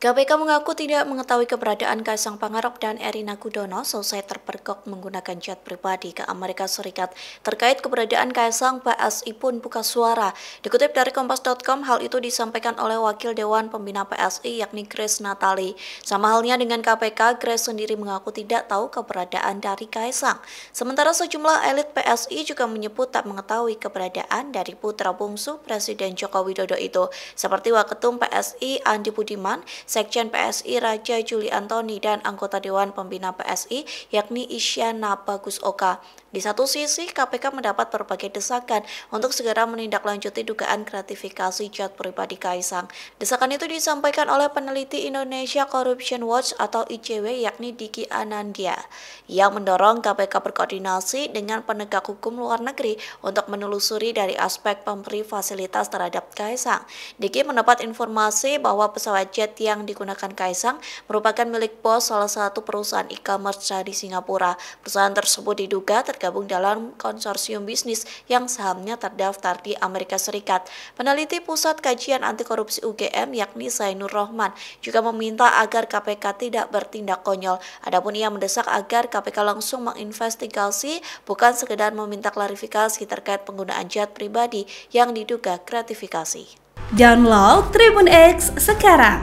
KPK mengaku tidak mengetahui keberadaan Kaisang Pangarep dan Erina Kudono selesai terpergok menggunakan jet pribadi ke Amerika Serikat. Terkait keberadaan Kaisang, PSI pun buka suara. Dikutip dari Kompas.com, hal itu disampaikan oleh Wakil Dewan Pembina PSI yakni Grace Natali. Sama halnya dengan KPK, Grace sendiri mengaku tidak tahu keberadaan dari Kaisang. Sementara sejumlah elit PSI juga menyebut tak mengetahui keberadaan dari putra bungsu Presiden Joko Widodo itu, seperti Waketum PSI Andi Budiman, Sekjen PSI Raja Juli Antoni dan anggota Dewan Pembina PSI yakni Isyana Bagus Oka. Di satu sisi, KPK mendapat berbagai desakan untuk segera menindaklanjuti dugaan gratifikasi jad pribadi Kaisang. Desakan itu disampaikan oleh peneliti Indonesia Corruption Watch atau ICW yakni Diki Anandia yang mendorong KPK berkoordinasi dengan penegak hukum luar negeri untuk menelusuri dari aspek pemberi fasilitas terhadap Kaisang. Diki mendapat informasi bahwa pesawat jet yang yang digunakan Kaisang merupakan milik bos salah satu perusahaan e-commerce dari Singapura. Perusahaan tersebut diduga tergabung dalam konsorsium bisnis yang sahamnya terdaftar di Amerika Serikat. Peneliti Pusat Kajian Anti Korupsi UGM yakni Zainur Rohman juga meminta agar KPK tidak bertindak konyol. Adapun ia mendesak agar KPK langsung menginvestigasi bukan sekedar meminta klarifikasi terkait penggunaan jad pribadi yang diduga gratifikasi. Download Tribun X sekarang